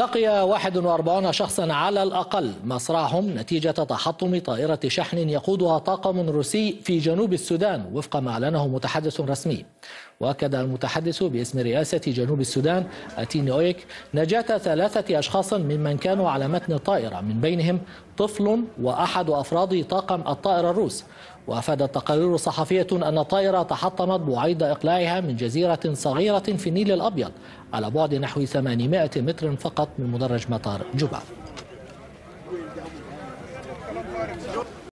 لقي 41 شخصا على الأقل مصرعهم نتيجة تحطم طائرة شحن يقودها طاقم روسي في جنوب السودان وفق ما أعلنه متحدث رسمي وأكد المتحدث باسم رئاسة جنوب السودان أتين أويك نجاة ثلاثة أشخاص ممن كانوا على متن الطائرة من بينهم طفل وأحد أفراد طاقم الطائرة الروس وأفادت تقارير صحفية أن طائرة تحطمت بعيد إقلاعها من جزيرة صغيرة في النيل الأبيض على بعد نحو 800 متر فقط من مدرج مطار جوبا